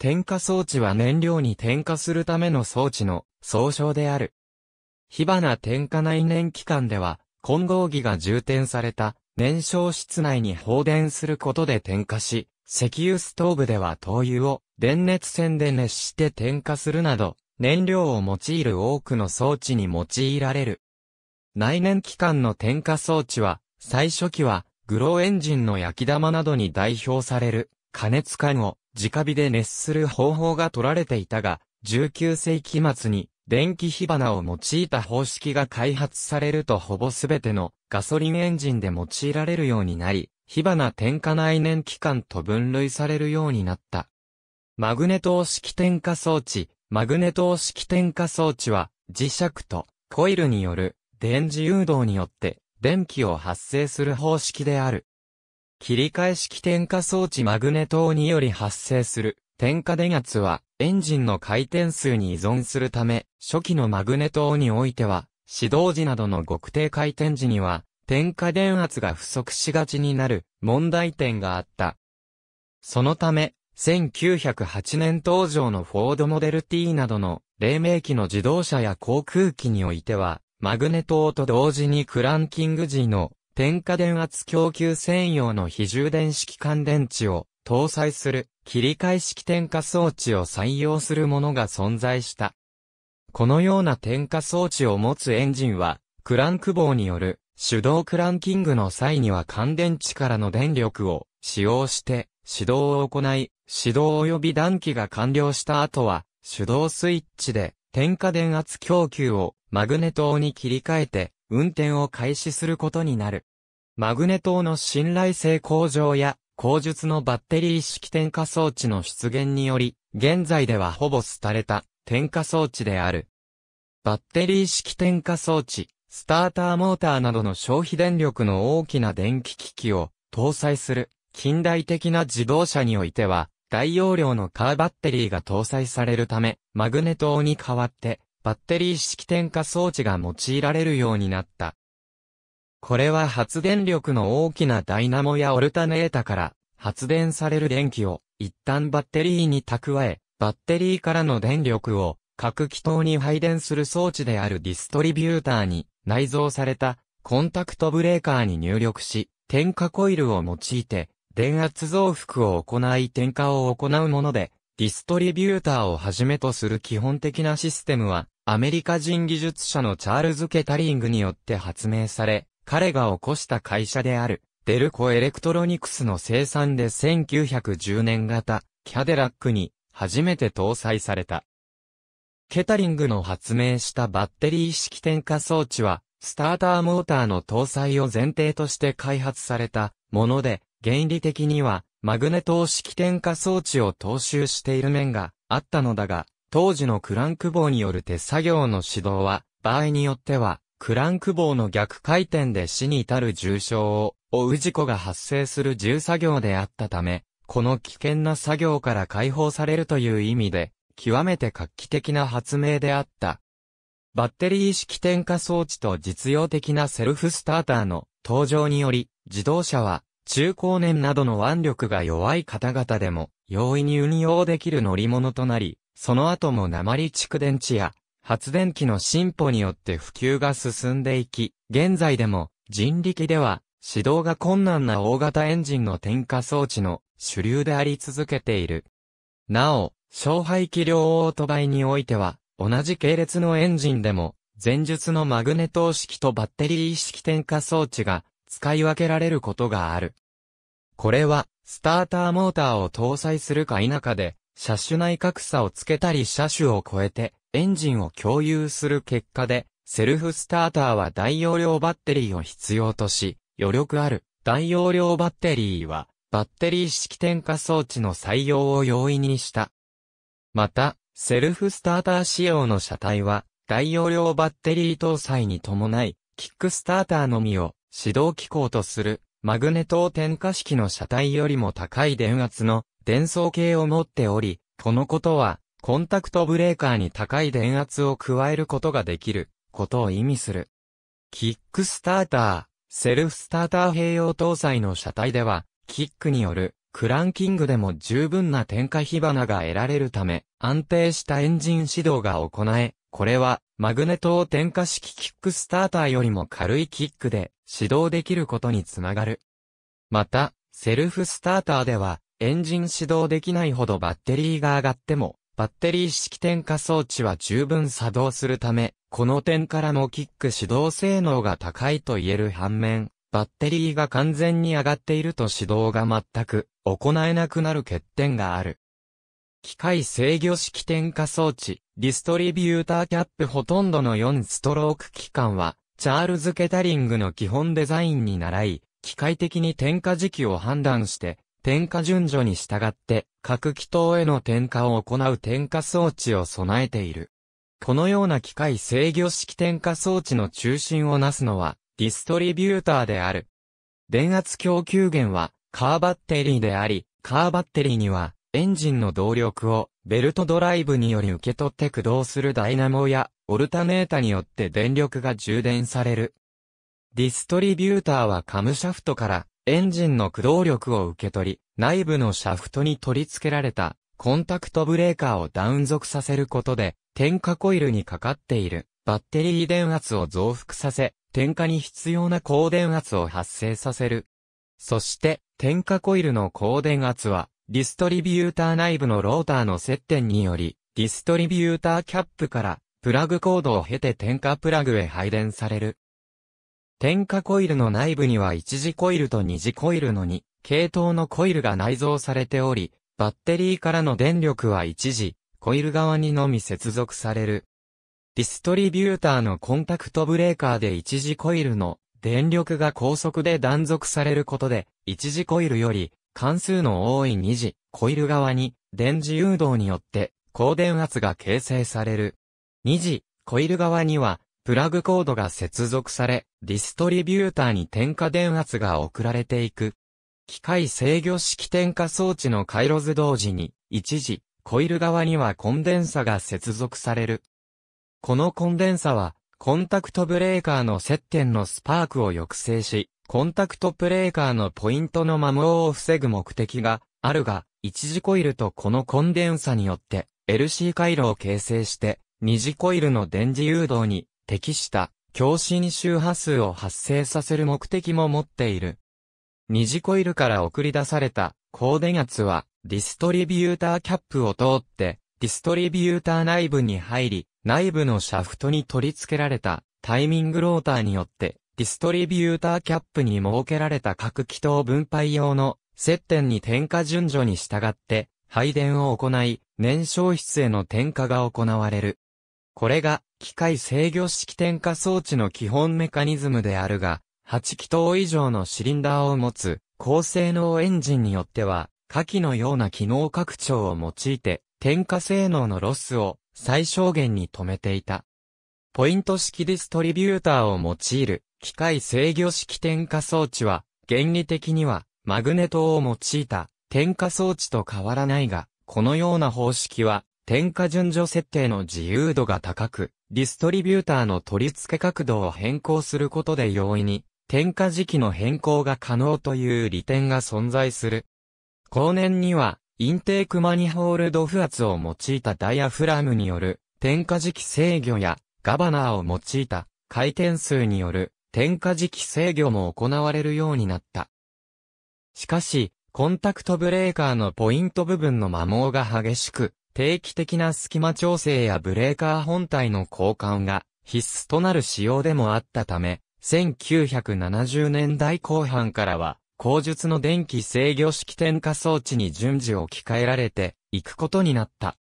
点火装置は燃料に点火するための装置の総称である。火花点火内燃機関では、混合技が充填された燃焼室内に放電することで点火し、石油ストーブでは灯油を電熱線で熱して点火するなど、燃料を用いる多くの装置に用いられる。内燃機関の点火装置は、最初期は、グローエンジンの焼き玉などに代表される加熱化後、直火で熱する方法が取られていたが、19世紀末に電気火花を用いた方式が開発されるとほぼすべてのガソリンエンジンで用いられるようになり、火花点火内燃機関と分類されるようになった。マグネト式点火装置、マグネト式点火装置は、磁石とコイルによる電磁誘導によって電気を発生する方式である。切り替え式点火装置マグネトにより発生する点火電圧はエンジンの回転数に依存するため、初期のマグネトにおいては、始動時などの極低回転時には、点火電圧が不足しがちになる問題点があった。そのため、1908年登場のフォードモデル T などの黎明期の自動車や航空機においては、マグネ灯と同時にクランキング時の点火電圧供給専用の非充電式乾電池を搭載する切り替え式点火装置を採用するものが存在した。このような点火装置を持つエンジンは、クランク棒による手動クランキングの際には乾電池からの電力を使用して始動を行い、始動及び暖気が完了した後は、手動スイッチで点火電圧供給をマグネトに切り替えて運転を開始することになる。マグネ島の信頼性向上や、後述のバッテリー式点火装置の出現により、現在ではほぼ廃れた点火装置である。バッテリー式点火装置、スターターモーターなどの消費電力の大きな電気機器を搭載する近代的な自動車においては、大容量のカーバッテリーが搭載されるため、マグネトに代わって、バッテリー式点火装置が用いられるようになった。これは発電力の大きなダイナモやオルタネータから発電される電気を一旦バッテリーに蓄え、バッテリーからの電力を各気筒に配電する装置であるディストリビューターに内蔵されたコンタクトブレーカーに入力し、点火コイルを用いて電圧増幅を行い点火を行うもので、ディストリビューターをはじめとする基本的なシステムは、アメリカ人技術者のチャールズ・ケタリングによって発明され、彼が起こした会社である、デルコエレクトロニクスの生産で1910年型、キャデラックに、初めて搭載された。ケタリングの発明したバッテリー式点火装置は、スターターモーターの搭載を前提として開発されたもので、原理的には、マグネト式点火装置を踏襲している面があったのだが、当時のクランク棒による手作業の指導は、場合によっては、クランク棒の逆回転で死に至る重傷を負う事故が発生する重作業であったため、この危険な作業から解放されるという意味で、極めて画期的な発明であった。バッテリー式点火装置と実用的なセルフスターターの登場により、自動車は中高年などの腕力が弱い方々でも容易に運用できる乗り物となり、その後も鉛蓄電池や発電機の進歩によって普及が進んでいき、現在でも人力では指導が困難な大型エンジンの点火装置の主流であり続けている。なお、小排気量オートバイにおいては、同じ系列のエンジンでも、前述のマグネト式とバッテリー式点火装置が使い分けられることがある。これは、スターターモーターを搭載するか否かで、車種内格差をつけたり車種を超えて、エンジンを共有する結果で、セルフスターターは大容量バッテリーを必要とし、余力ある大容量バッテリーは、バッテリー式点火装置の採用を容易にした。また、セルフスターター仕様の車体は、大容量バッテリー搭載に伴い、キックスターターのみを指導機構とするマグネト点火式の車体よりも高い電圧の電装系を持っており、このことはコンタクトブレーカーに高い電圧を加えることができることを意味する。キックスターター、セルフスターター併用搭載の車体では、キックによるクランキングでも十分な点火火花が得られるため、安定したエンジン指導が行え、これはマグネトを点火式キックスターターよりも軽いキックで指導できることにつながる。また、セルフスターターではエンジン指導できないほどバッテリーが上がってもバッテリー式点火装置は十分作動するため、この点からもキック指導性能が高いと言える反面、バッテリーが完全に上がっていると指導が全く行えなくなる欠点がある。機械制御式点火装置、ディストリビューターキャップほとんどの4ストローク機関は、チャールズ・ケタリングの基本デザインに倣い、機械的に点火時期を判断して、点火順序に従って、各気筒への点火を行う点火装置を備えている。このような機械制御式点火装置の中心をなすのは、ディストリビューターである。電圧供給源は、カーバッテリーであり、カーバッテリーには、エンジンの動力を、ベルトドライブにより受け取って駆動するダイナモや、オルタネータによって電力が充電される。ディストリビューターはカムシャフトからエンジンの駆動力を受け取り、内部のシャフトに取り付けられたコンタクトブレーカーをダウン属させることで、点火コイルにかかっているバッテリー電圧を増幅させ、点火に必要な高電圧を発生させる。そして、点火コイルの高電圧は、ディストリビューター内部のローターの接点により、ディストリビューターキャップから、プラグコードを経て点火プラグへ配電される。点火コイルの内部には一次コイルと二次コイルの2系統のコイルが内蔵されており、バッテリーからの電力は一時、コイル側にのみ接続される。ディストリビューターのコンタクトブレーカーで一次コイルの電力が高速で断続されることで、一次コイルより関数の多い二次コイル側に電磁誘導によって高電圧が形成される。二次コイル側にはプラグコードが接続され、ディストリビューターに点火電圧が送られていく。機械制御式点火装置の回路図同時に、一時、コイル側にはコンデンサが接続される。このコンデンサは、コンタクトブレーカーの接点のスパークを抑制し、コンタクトブレーカーのポイントの摩耗を防ぐ目的があるが、一次コイルとこのコンデンサによって LC 回路を形成して、二次コイルの電磁誘導に適した共振周波数を発生させる目的も持っている。二次コイルから送り出された高電圧はディストリビューターキャップを通ってディストリビューター内部に入り、内部のシャフトに取り付けられたタイミングローターによってディストリビューターキャップに設けられた各気筒分配用の接点に点火順序に従って配電を行い、燃焼室への点火が行われる。これが機械制御式点火装置の基本メカニズムであるが、8気筒以上のシリンダーを持つ高性能エンジンによっては、下記のような機能拡張を用いて、点火性能のロスを最小限に止めていた。ポイント式ディストリビューターを用いる機械制御式点火装置は、原理的にはマグネトを用いた点火装置と変わらないが、このような方式は点火順序設定の自由度が高く、ディストリビューターの取り付け角度を変更することで容易に、点火時期の変更が可能という利点が存在する。後年には、インテークマニホールド負圧を用いたダイアフラムによる、点火時期制御や、ガバナーを用いた、回転数による、点火時期制御も行われるようになった。しかし、コンタクトブレーカーのポイント部分の摩耗が激しく、定期的な隙間調整やブレーカー本体の交換が必須となる仕様でもあったため、1970年代後半からは、後述の電気制御式点火装置に順次置き換えられていくことになった。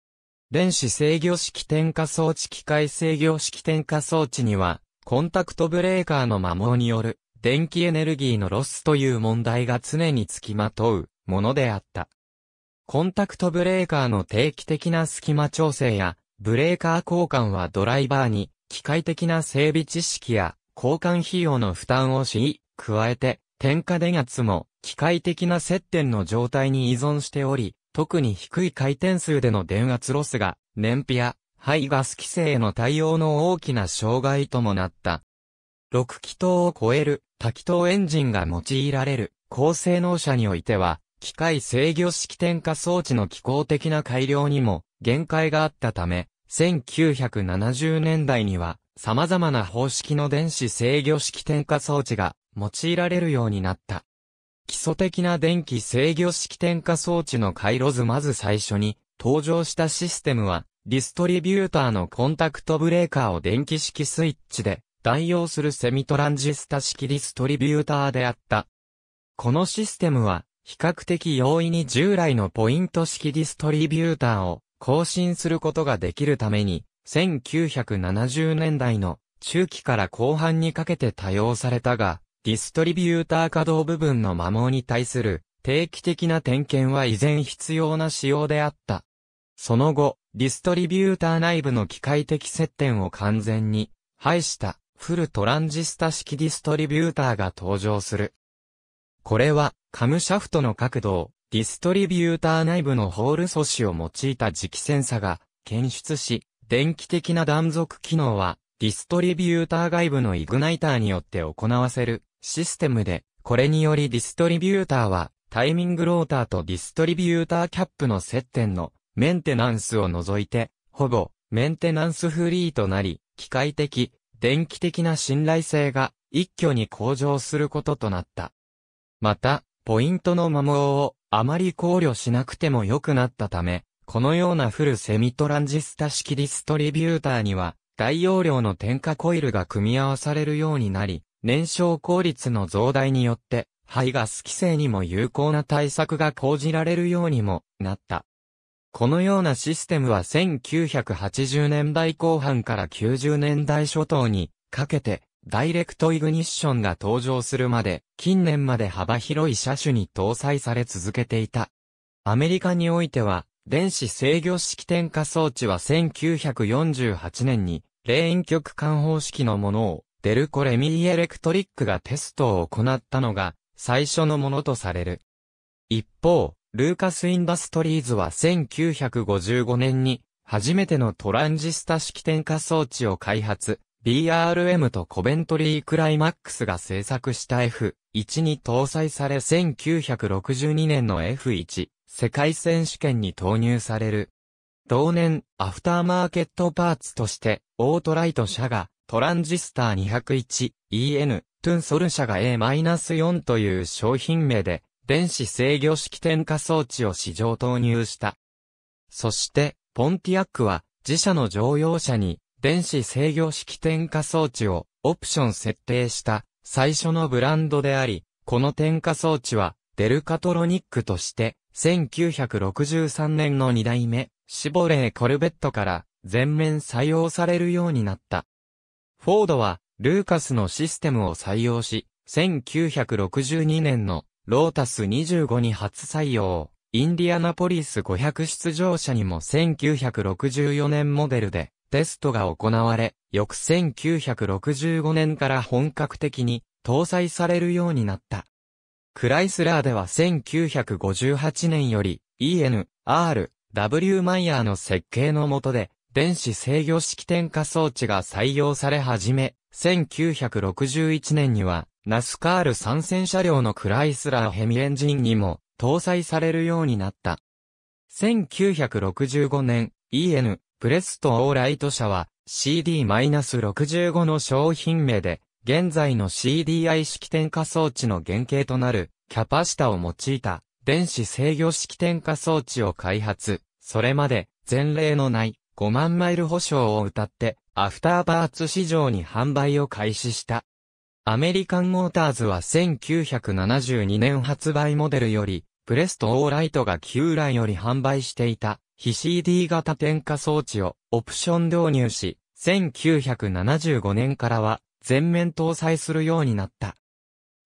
電子制御式点火装置機械制御式点火装置には、コンタクトブレーカーの摩耗による電気エネルギーのロスという問題が常につきまとうものであった。コンタクトブレーカーの定期的な隙間調整や、ブレーカー交換はドライバーに、機械的な整備知識や、交換費用の負担をし、加えて、点火電圧も、機械的な接点の状態に依存しており、特に低い回転数での電圧ロスが、燃費や、排ガス規制への対応の大きな障害ともなった。6気筒を超える多気筒エンジンが用いられる高性能車においては、機械制御式点火装置の機構的な改良にも限界があったため、1970年代には様々な方式の電子制御式点火装置が用いられるようになった。基礎的な電気制御式点火装置の回路図まず最初に登場したシステムは、ディストリビューターのコンタクトブレーカーを電気式スイッチで代用するセミトランジスタ式ディストリビューターであった。このシステムは比較的容易に従来のポイント式ディストリビューターを更新することができるために、1970年代の中期から後半にかけて多用されたが、ディストリビューター稼働部分の摩耗に対する定期的な点検は依然必要な仕様であった。その後、ディストリビューター内部の機械的接点を完全に排したフルトランジスタ式ディストリビューターが登場する。これはカムシャフトの角度を、ディストリビューター内部のホール素子を用いた磁気センサが検出し、電気的な断続機能は、ディストリビューター外部のイグナイターによって行わせるシステムで、これによりディストリビューターは、タイミングローターとディストリビューターキャップの接点のメンテナンスを除いて、ほぼメンテナンスフリーとなり、機械的、電気的な信頼性が一挙に向上することとなった。また、ポイントの摩耗をあまり考慮しなくても良くなったため、このようなフルセミトランジスタ式ディストリビューターには、大容量の点火コイルが組み合わされるようになり、燃焼効率の増大によって、排ガス規制にも有効な対策が講じられるようにもなった。このようなシステムは1980年代後半から90年代初頭にかけてダイレクトイグニッションが登場するまで、近年まで幅広い車種に搭載され続けていた。アメリカにおいては、電子制御式点火装置は1948年に、レーン極管方式のものを、デルコレミーエレクトリックがテストを行ったのが、最初のものとされる。一方、ルーカスインダストリーズは1955年に、初めてのトランジスタ式点火装置を開発、BRM とコベントリー・クライマックスが製作した F1 に搭載され1962年の F1 世界選手権に投入される。同年、アフターマーケットパーツとして、オートライト社がトランジスター 201EN トゥンソル社が A-4 という商品名で電子制御式点火装置を市場投入した。そして、ポンティアックは自社の乗用車に電子制御式点火装置をオプション設定した最初のブランドであり、この点火装置はデルカトロニックとして1963年の2代目シボレーコルベットから全面採用されるようになった。フォードはルーカスのシステムを採用し、1962年のロータス25に初採用。インディアナポリス500出場者にも1964年モデルでテストが行われ、翌1965年から本格的に搭載されるようになった。クライスラーでは1958年より EN、R、W マイヤーの設計の下で電子制御式点火装置が採用され始め、1961年にはナスカール参戦車両のクライスラーヘミエンジンにも搭載されるようになった。1965年 EN、プレストオーライト社は CD-65 の商品名で、現在の CDI 式点火装置の原型となるキャパシタを用いた電子制御式点火装置を開発。それまで前例のない5万マイル保証を謳ってアフターパーツ市場に販売を開始した。アメリカンモーターズは1972年発売モデルよりプレストオーライトが旧来より販売していた非 CD 型点火装置をオプション導入し、1975年からは全面搭載するようになった。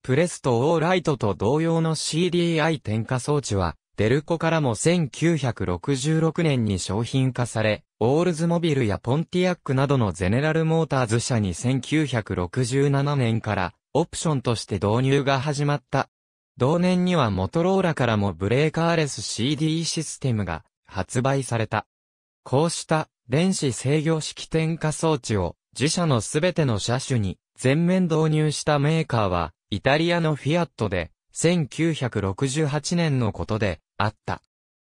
プレストオーライトと同様の CDI 点火装置は、デルコからも1966年に商品化され、オールズモビルやポンティアックなどのゼネラルモーターズ社に1967年からオプションとして導入が始まった。同年にはモトローラからもブレーカーレス CD システムが発売された。こうした電子制御式点火装置を自社のすべての車種に全面導入したメーカーはイタリアのフィアットで1968年のことであった。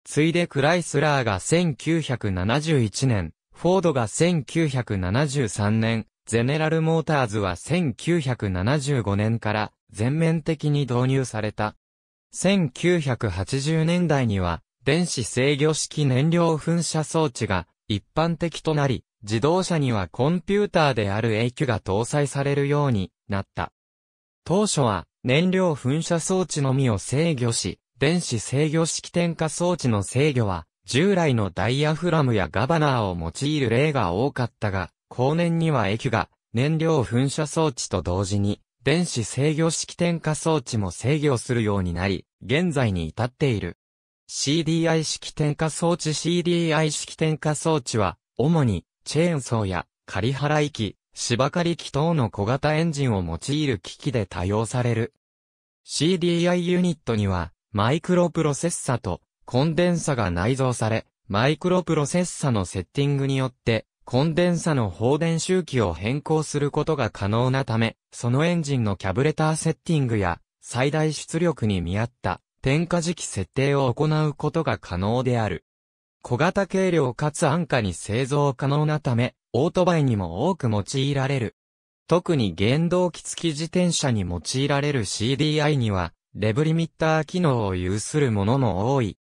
ついでクライスラーが1971年、フォードが1973年、ゼネラルモーターズは1975年から全面的に導入された。1980年代には電子制御式燃料噴射装置が一般的となり、自動車にはコンピューターである AQ が搭載されるようになった。当初は燃料噴射装置のみを制御し、電子制御式点火装置の制御は従来のダイアフラムやガバナーを用いる例が多かったが、後年には AQ が燃料噴射装置と同時に電子制御式点火装置も制御するようになり、現在に至っている。CDI 式点火装置 CDI 式点火装置は、主に、チェーンソーや、仮払い機、芝刈り機等の小型エンジンを用いる機器で多用される。CDI ユニットには、マイクロプロセッサと、コンデンサが内蔵され、マイクロプロセッサのセッティングによって、コンデンサの放電周期を変更することが可能なため、そのエンジンのキャブレターセッティングや、最大出力に見合った点火時期設定を行うことが可能である。小型軽量かつ安価に製造可能なため、オートバイにも多く用いられる。特に原動機付き自転車に用いられる CDI には、レブリミッター機能を有するものも多い。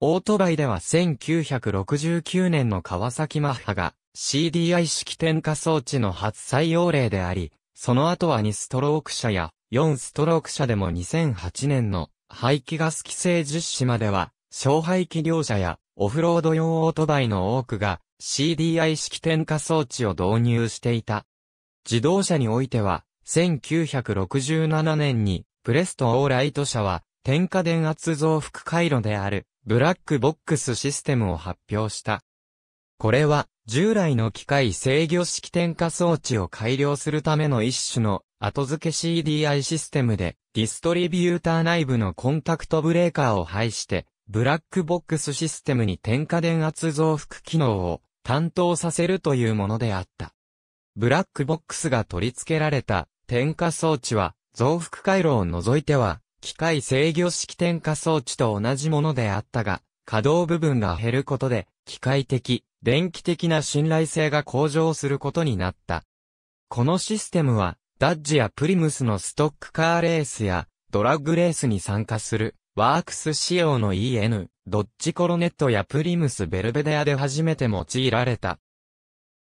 オートバイでは1969年の川崎マッハが CDI 式点火装置の初採用例であり、その後は2ストローク車や4ストローク車でも2008年の排気ガス規制実施までは、小排気業者やオフロード用オートバイの多くが CDI 式点火装置を導入していた。自動車においては、1967年にプレストオーライト社は、点火電圧増幅回路であるブラックボックスシステムを発表した。これは従来の機械制御式点火装置を改良するための一種の後付け CDI システムで、ディストリビューター内部のコンタクトブレーカーを配して、ブラックボックスシステムに添加電圧増幅機能を担当させるというものであった。ブラックボックスが取り付けられた添加装置は、増幅回路を除いては、機械制御式添加装置と同じものであったが、可動部分が減ることで、機械的、電気的な信頼性が向上することになった。このシステムは、ダッジやプリムスのストックカーレースや、ドラッグレースに参加する、ワークス仕様の EN、ドッジコロネットやプリムスベルベデアで初めて用いられた。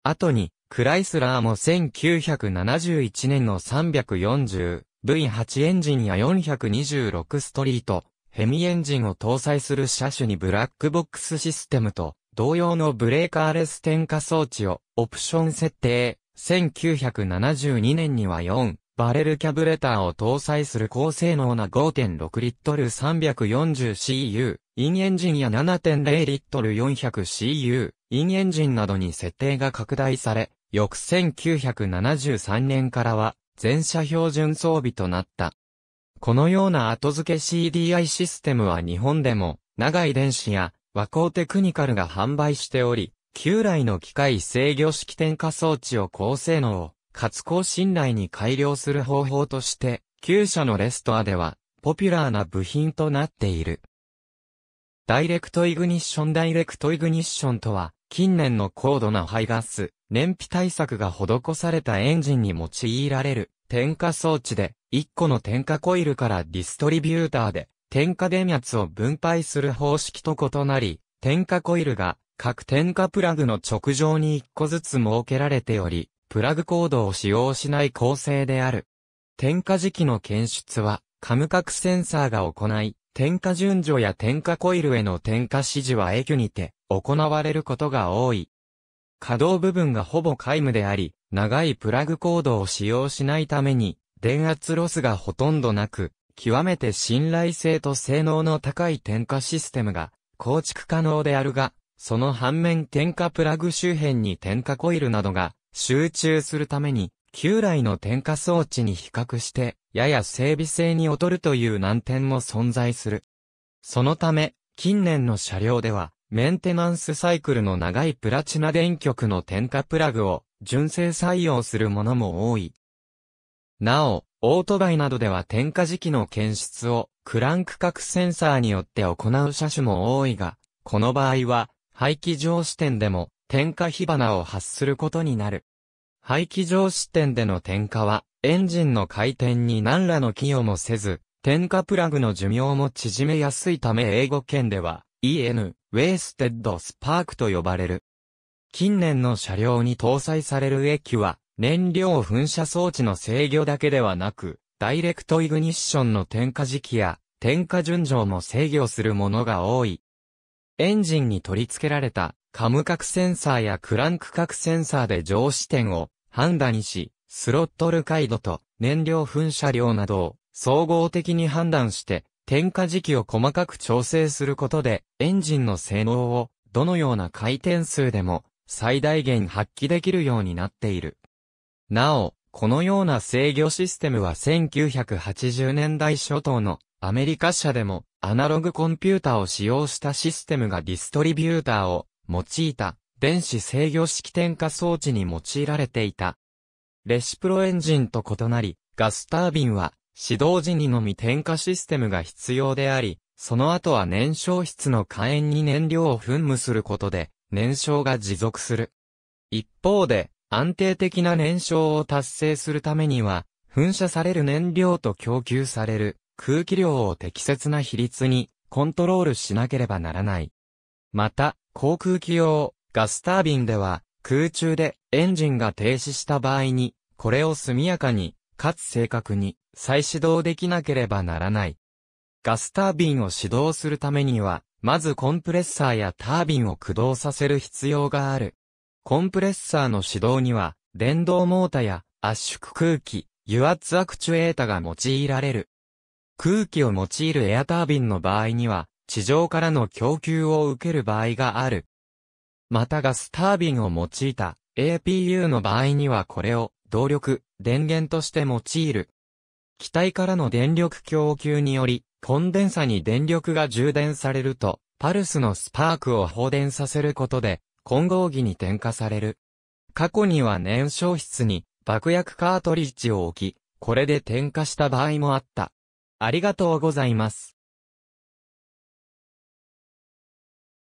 後に、クライスラーも1971年の 340V8 エンジンや426ストリート、ヘミエンジンを搭載する車種にブラックボックスシステムと同様のブレーカーレス点火装置をオプション設定、1972年には4、バレルキャブレターを搭載する高性能な5.6リットル 340cu、インエンジンや7.0リットル 400cu、インエンジンなどに設定が拡大され、翌1973年からは、全車標準装備となった。このような後付け CDI システムは日本でも、長い電子や和光テクニカルが販売しており、旧来の機械制御式点火装置を高性能、かつ高信頼に改良する方法として、旧社のレストアでは、ポピュラーな部品となっている。ダイレクトイグニッションダイレクトイグニッションとは、近年の高度な排ガス、燃費対策が施されたエンジンに用いられる、点火装置で、1個の点火コイルからディストリビューターで、点火電圧を分配する方式と異なり、点火コイルが各点火プラグの直上に1個ずつ設けられており、プラグコードを使用しない構成である。点火時期の検出は、カムカクセンサーが行い、点火順序や点火コイルへの点火指示はエキュにて行われることが多い。稼働部分がほぼ皆無であり、長いプラグコードを使用しないために、電圧ロスがほとんどなく、極めて信頼性と性能の高い点火システムが構築可能であるが、その反面点火プラグ周辺に点火コイルなどが集中するために、旧来の点火装置に比較して、やや整備性に劣るという難点も存在する。そのため、近年の車両では、メンテナンスサイクルの長いプラチナ電極の点火プラグを純正採用するものも多い。なお、オートバイなどでは点火時期の検出をクランク角センサーによって行う車種も多いが、この場合は排気場視点でも点火火花を発することになる。排気場視点での点火は、エンジンの回転に何らの寄与もせず、点火プラグの寿命も縮めやすいため英語圏では、EN、ウェイステッドスパークと呼ばれる。近年の車両に搭載される液は、燃料噴射装置の制御だけではなく、ダイレクトイグニッションの点火時期や、点火順序も制御するものが多い。エンジンに取り付けられた、カム角センサーやクランク角センサーで上視点を判断し、スロットル回路と燃料噴射量などを総合的に判断して、点火時期を細かく調整することで、エンジンの性能をどのような回転数でも最大限発揮できるようになっている。なお、このような制御システムは1980年代初頭のアメリカ社でもアナログコンピュータを使用したシステムがディストリビューターを用いた電子制御式点火装置に用いられていた。レシプロエンジンと異なり、ガスタービンは指導時にのみ点火システムが必要であり、その後は燃焼室の火炎に燃料を噴霧することで燃焼が持続する。一方で、安定的な燃焼を達成するためには、噴射される燃料と供給される空気量を適切な比率にコントロールしなければならない。また、航空機用ガスタービンでは空中でエンジンが停止した場合に、これを速やかに、かつ正確に再始動できなければならない。ガスタービンを始動するためには、まずコンプレッサーやタービンを駆動させる必要がある。コンプレッサーの始動には、電動モータや圧縮空気、油圧アクチュエータが用いられる。空気を用いるエアタービンの場合には、地上からの供給を受ける場合がある。またガスタービンを用いた APU の場合にはこれを動力、電源として用いる。機体からの電力供給により、コンデンサに電力が充電されると、パルスのスパークを放電させることで、混合儀に点火される。過去には燃焼室に爆薬カートリッジを置き、これで点火した場合もあった。ありがとうございます。